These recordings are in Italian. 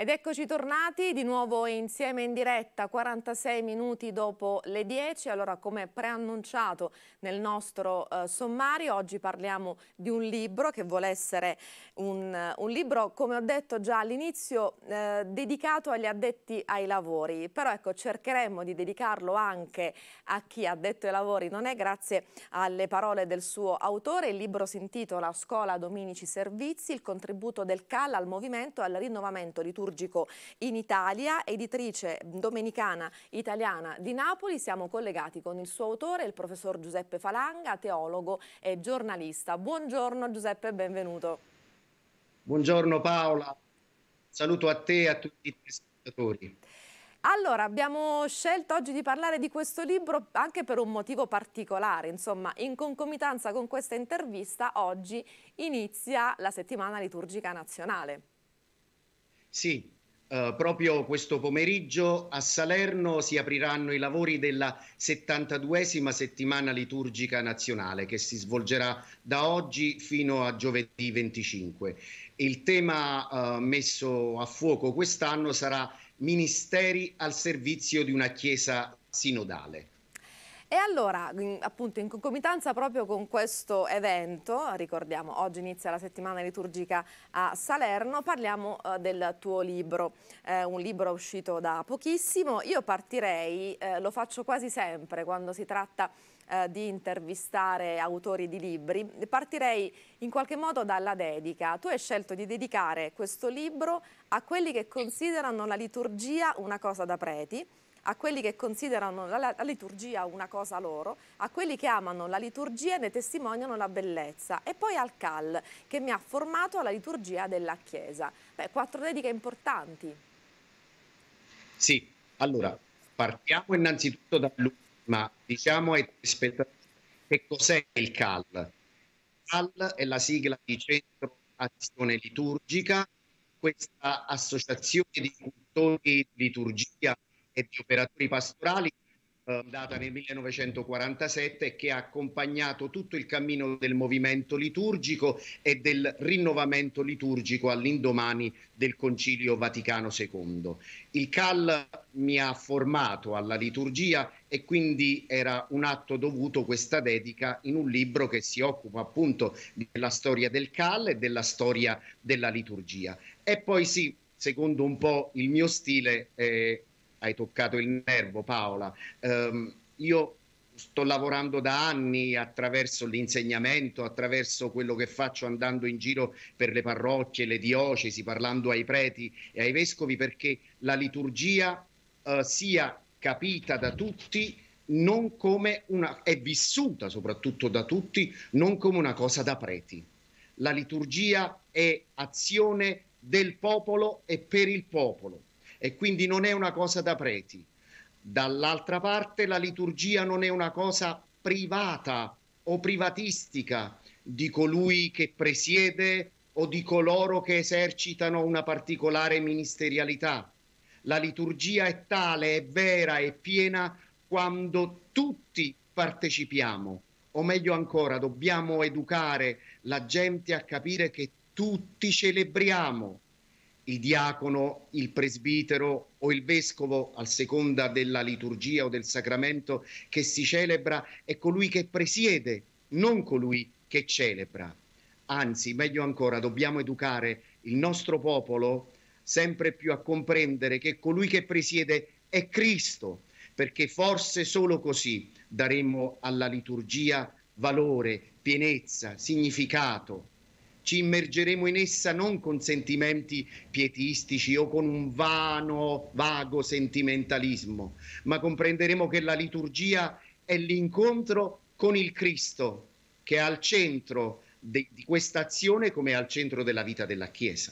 Ed eccoci tornati di nuovo insieme in diretta 46 minuti dopo le 10. Allora come preannunciato nel nostro eh, sommario oggi parliamo di un libro che vuole essere un, un libro come ho detto già all'inizio eh, dedicato agli addetti ai lavori. Però ecco cercheremo di dedicarlo anche a chi ha detto ai lavori non è grazie alle parole del suo autore. Il libro si intitola Scuola Dominici Servizi, il contributo del CAL al movimento e al rinnovamento di Turno chirurgico in Italia, editrice domenicana italiana di Napoli. Siamo collegati con il suo autore, il professor Giuseppe Falanga, teologo e giornalista. Buongiorno Giuseppe, benvenuto. Buongiorno Paola, saluto a te e a tutti i telespettatori. Allora, abbiamo scelto oggi di parlare di questo libro anche per un motivo particolare, insomma, in concomitanza con questa intervista oggi inizia la settimana liturgica nazionale. Sì, eh, proprio questo pomeriggio a Salerno si apriranno i lavori della 72esima settimana liturgica nazionale che si svolgerà da oggi fino a giovedì 25. Il tema eh, messo a fuoco quest'anno sarà Ministeri al servizio di una Chiesa sinodale. E allora, appunto, in concomitanza proprio con questo evento, ricordiamo, oggi inizia la settimana liturgica a Salerno, parliamo eh, del tuo libro, eh, un libro uscito da pochissimo. Io partirei, eh, lo faccio quasi sempre quando si tratta eh, di intervistare autori di libri, partirei in qualche modo dalla dedica. Tu hai scelto di dedicare questo libro a quelli che considerano la liturgia una cosa da preti, a quelli che considerano la, la liturgia una cosa loro, a quelli che amano la liturgia e ne testimoniano la bellezza e poi al CAL che mi ha formato alla liturgia della Chiesa. Beh, quattro dediche importanti. Sì, allora partiamo innanzitutto dall'ultima, diciamo ai telespettatori che cos'è il CAL. CAL è la sigla di Centro Azione Liturgica, questa associazione di cultori di liturgia e di operatori pastorali eh, data nel 1947 e che ha accompagnato tutto il cammino del movimento liturgico e del rinnovamento liturgico all'indomani del Concilio Vaticano II. Il CAL mi ha formato alla liturgia e quindi era un atto dovuto questa dedica in un libro che si occupa appunto della storia del CAL e della storia della liturgia. E poi sì, secondo un po' il mio stile, eh, hai toccato il nervo Paola. Um, io sto lavorando da anni attraverso l'insegnamento, attraverso quello che faccio andando in giro per le parrocchie, le diocesi, parlando ai preti e ai vescovi perché la liturgia eh, sia capita da tutti non come una è vissuta soprattutto da tutti non come una cosa da preti. La liturgia è azione del popolo e per il popolo e quindi non è una cosa da preti. Dall'altra parte la liturgia non è una cosa privata o privatistica di colui che presiede o di coloro che esercitano una particolare ministerialità. La liturgia è tale, è vera, è piena quando tutti partecipiamo, o meglio ancora, dobbiamo educare la gente a capire che tutti celebriamo, il diacono, il presbitero o il vescovo, a seconda della liturgia o del sacramento che si celebra, è colui che presiede, non colui che celebra. Anzi, meglio ancora, dobbiamo educare il nostro popolo sempre più a comprendere che colui che presiede è Cristo, perché forse solo così daremo alla liturgia valore, pienezza, significato ci immergeremo in essa non con sentimenti pietistici o con un vano, vago sentimentalismo, ma comprenderemo che la liturgia è l'incontro con il Cristo, che è al centro de- di questa azione come è al centro della vita della Chiesa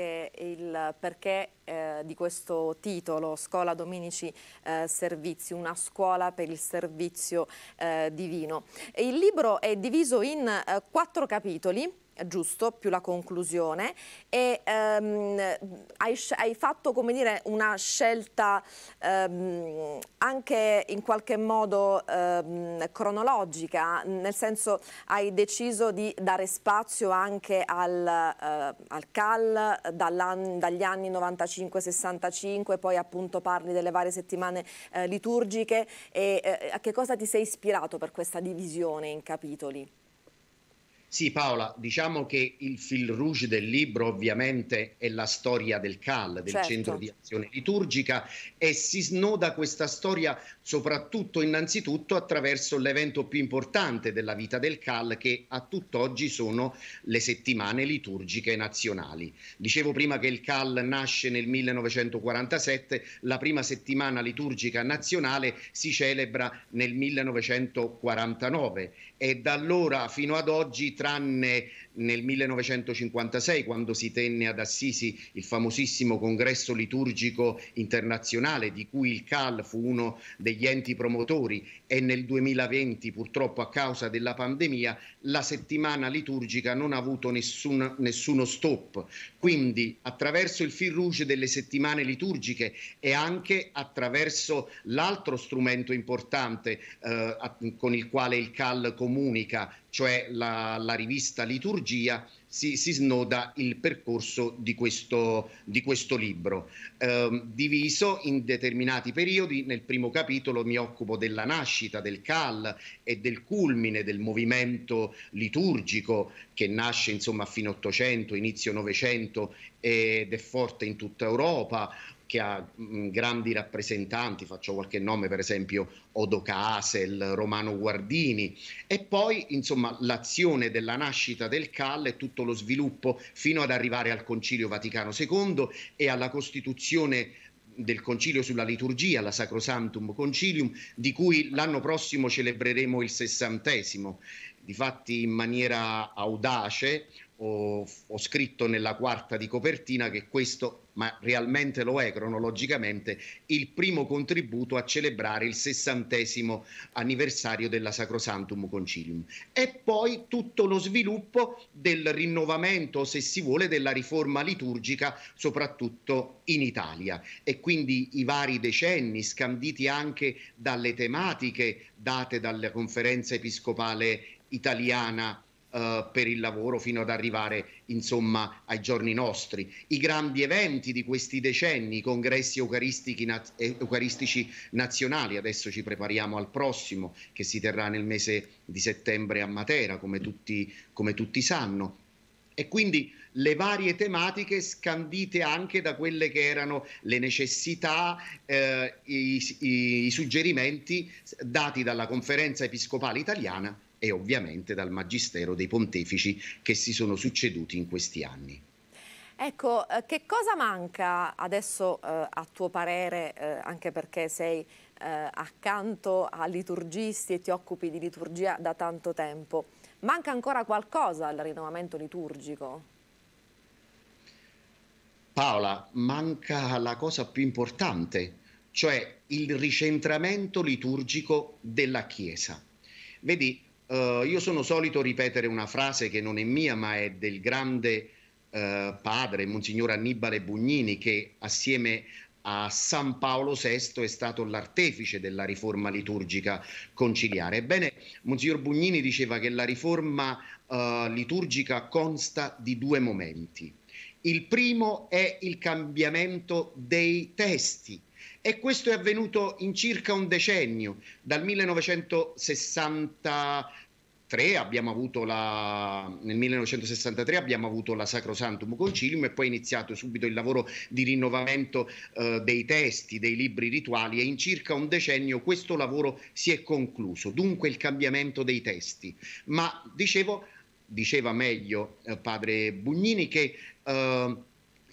anche il perché eh, di questo titolo, Scuola Dominici eh, Servizi, una scuola per il servizio eh, divino. il libro è diviso in eh, quattro capitoli giusto, più la conclusione, e ehm, hai, hai, fatto come dire, una scelta ehm, anche in qualche modo ehm, cronologica, nel senso hai deciso di dare spazio anche al, eh, al CAL an dagli anni 95-65, poi appunto parli delle varie settimane eh, liturgiche e eh, a che cosa ti sei ispirato per questa divisione in capitoli? Sì Paola, diciamo che il fil rouge del libro ovviamente è la storia del CAL, del certo. Centro di Azione Liturgica e si snoda questa storia soprattutto innanzitutto attraverso l'evento più importante della vita del CAL che a tutt'oggi sono le settimane liturgiche nazionali. Dicevo prima che il CAL nasce nel 1947, la prima settimana liturgica nazionale si celebra nel 1949 e da allora fino ad oggi tranne nel 1956 quando si tenne ad Assisi il famosissimo congresso liturgico internazionale di cui il CAL fu uno degli enti promotori e nel 2020 purtroppo a causa della pandemia la settimana liturgica non ha avuto nessun, nessuno stop. Quindi attraverso il fil rouge delle settimane liturgiche e anche attraverso l'altro strumento importante eh, con il quale il CAL comunica cioè la, la rivista Liturgia, si, si, snoda il percorso di questo, di questo libro, eh, diviso in determinati periodi. Nel primo capitolo mi occupo della nascita del CAL e del culmine del movimento liturgico che nasce insomma a fine 800, inizio 900 ed è forte in tutta Europa che ha mh, grandi rappresentanti, faccio qualche nome per esempio Odo Casel, Romano Guardini e poi insomma l'azione della nascita del CAL e tutto lo sviluppo fino ad arrivare al Concilio Vaticano II e alla costituzione del Concilio sulla liturgia, la Sacrosantum Concilium, di cui l'anno prossimo celebreremo il sessantesimo. Difatti in maniera audace ho, ho scritto nella quarta di copertina che questo ma realmente lo è cronologicamente, il primo contributo a celebrare il sessantesimo anniversario della Sacrosantum Concilium. E poi tutto lo sviluppo del rinnovamento, se si vuole, della riforma liturgica, soprattutto in Italia. E quindi i vari decenni, scanditi anche dalle tematiche date dalla conferenza episcopale italiana eh, per il lavoro fino ad arrivare insomma ai giorni nostri. I grandi eventi di questi decenni, i congressi naz- eh, eucaristici nazionali, adesso ci prepariamo al prossimo che si terrà nel mese di settembre a Matera, come tutti, come tutti sanno. E quindi le varie tematiche scandite anche da quelle che erano le necessità, eh, i, i, i suggerimenti dati dalla conferenza episcopale italiana e ovviamente dal magistero dei pontefici che si sono succeduti in questi anni. Ecco, eh, che cosa manca adesso eh, a tuo parere, eh, anche perché sei eh, accanto a liturgisti e ti occupi di liturgia da tanto tempo, manca ancora qualcosa al rinnovamento liturgico? Paola, manca la cosa più importante, cioè il ricentramento liturgico della Chiesa. Vedi, Uh, io sono solito ripetere una frase che non è mia, ma è del grande uh, padre, Monsignor Annibale Bugnini, che assieme a San Paolo VI è stato l'artefice della riforma liturgica conciliare. Ebbene, Monsignor Bugnini diceva che la riforma uh, liturgica consta di due momenti. Il primo è il cambiamento dei testi e questo è avvenuto in circa un decennio, dal 1960 la, nel 1963 abbiamo avuto la Sacrosantum Concilium e poi è iniziato subito il lavoro di rinnovamento eh, dei testi, dei libri rituali e in circa un decennio questo lavoro si è concluso, dunque il cambiamento dei testi. Ma dicevo, diceva meglio eh, padre Bugnini che eh,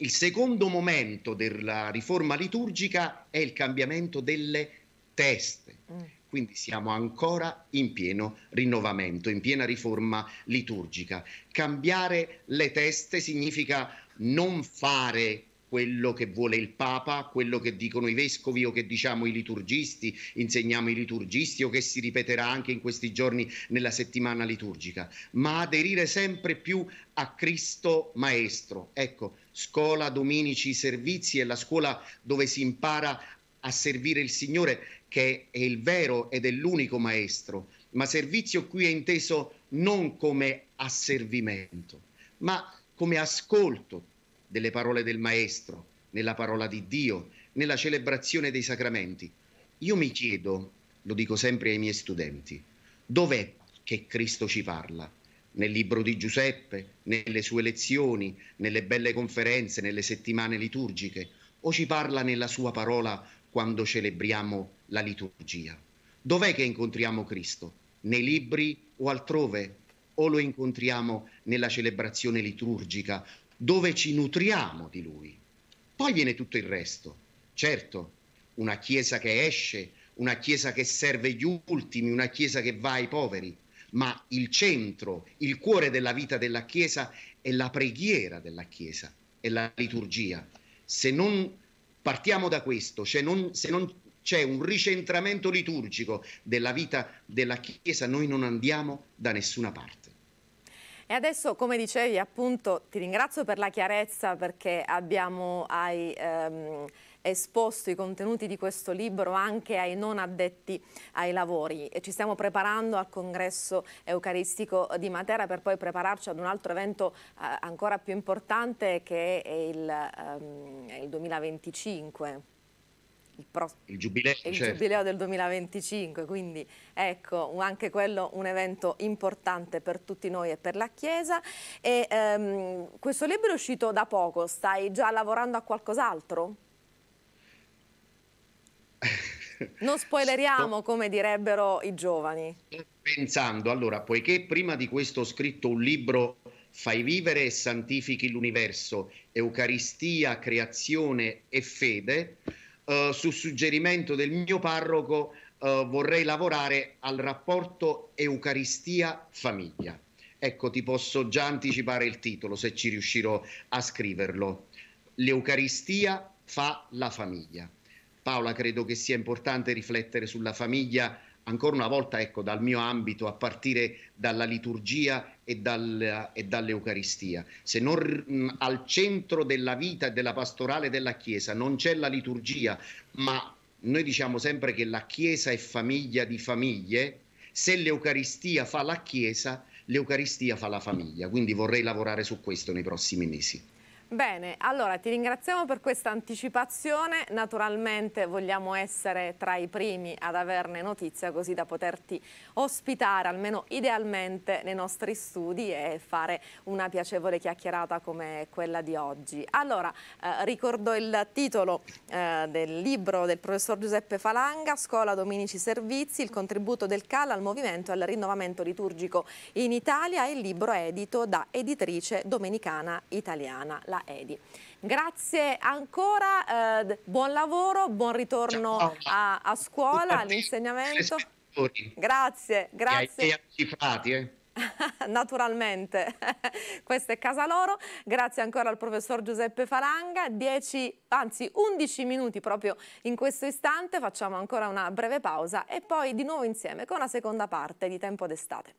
il secondo momento della riforma liturgica è il cambiamento delle teste. Mm. Quindi siamo ancora in pieno rinnovamento, in piena riforma liturgica. Cambiare le teste significa non fare quello che vuole il Papa, quello che dicono i vescovi o che diciamo i liturgisti, insegniamo i liturgisti o che si ripeterà anche in questi giorni nella settimana liturgica, ma aderire sempre più a Cristo Maestro. Ecco, scuola, dominici, servizi è la scuola dove si impara a servire il Signore che è il vero ed è l'unico Maestro, ma servizio qui è inteso non come asservimento, ma come ascolto, delle parole del Maestro, nella parola di Dio, nella celebrazione dei sacramenti. Io mi chiedo, lo dico sempre ai miei studenti, dov'è che Cristo ci parla? Nel libro di Giuseppe, nelle sue lezioni, nelle belle conferenze, nelle settimane liturgiche, o ci parla nella sua parola quando celebriamo la liturgia? Dov'è che incontriamo Cristo? Nei libri o altrove? O lo incontriamo nella celebrazione liturgica dove ci nutriamo di lui. Poi viene tutto il resto. Certo, una chiesa che esce, una chiesa che serve gli ultimi, una chiesa che va ai poveri, ma il centro, il cuore della vita della chiesa è la preghiera della chiesa, è la liturgia. Se non partiamo da questo, cioè non, se non c'è un ricentramento liturgico della vita della chiesa, noi non andiamo da nessuna parte. E adesso, come dicevi, appunto, ti ringrazio per la chiarezza perché abbiamo hai, ehm, esposto i contenuti di questo libro anche ai non addetti ai lavori e ci stiamo preparando al congresso eucaristico di Matera per poi prepararci ad un altro evento eh, ancora più importante che è il, ehm, il 2025 il, pro- il, giubileo, il certo. giubileo, del 2025, quindi ecco anche quello un evento importante per tutti noi e per la Chiesa. E, ehm, questo libro è uscito da poco, stai già lavorando a qualcos'altro? Non spoileriamo, Sto... come direbbero i giovani. Sto pensando, allora, poiché prima di questo ho scritto un libro Fai vivere e santifichi l'universo, Eucaristia, creazione e fede, eh, su suggerimento del mio parroco, eh, vorrei lavorare al rapporto Eucaristia-famiglia. Ecco, ti posso già anticipare il titolo se ci riuscirò a scriverlo. L'Eucaristia fa la famiglia. Paola, credo che sia importante riflettere sulla famiglia ancora una volta ecco, dal mio ambito, a partire dalla liturgia e, dal, e dall'Eucaristia. Se non mh, al centro della vita e della pastorale della Chiesa non c'è la liturgia, ma noi diciamo sempre che la Chiesa è famiglia di famiglie, se l'Eucaristia fa la Chiesa, l'Eucaristia fa la famiglia. Quindi vorrei lavorare su questo nei prossimi mesi. Bene, allora ti ringraziamo per questa anticipazione, naturalmente vogliamo essere tra i primi ad averne notizia così da poterti ospitare almeno idealmente nei nostri studi e fare una piacevole chiacchierata come quella di oggi. Allora, eh, ricordo il titolo eh, del libro del professor Giuseppe Falanga, Scuola Dominici Servizi, il contributo del CAL al movimento e al rinnovamento liturgico in Italia, il libro edito da editrice domenicana italiana, la Edi. Grazie ancora, eh, buon lavoro, buon ritorno a, a scuola, all'insegnamento. Grazie, grazie. E eh. Naturalmente, questa è casa loro. Grazie ancora al professor Giuseppe Falanga. 10, anzi 11 minuti proprio in questo istante. Facciamo ancora una breve pausa e poi di nuovo insieme con la seconda parte di Tempo d'estate.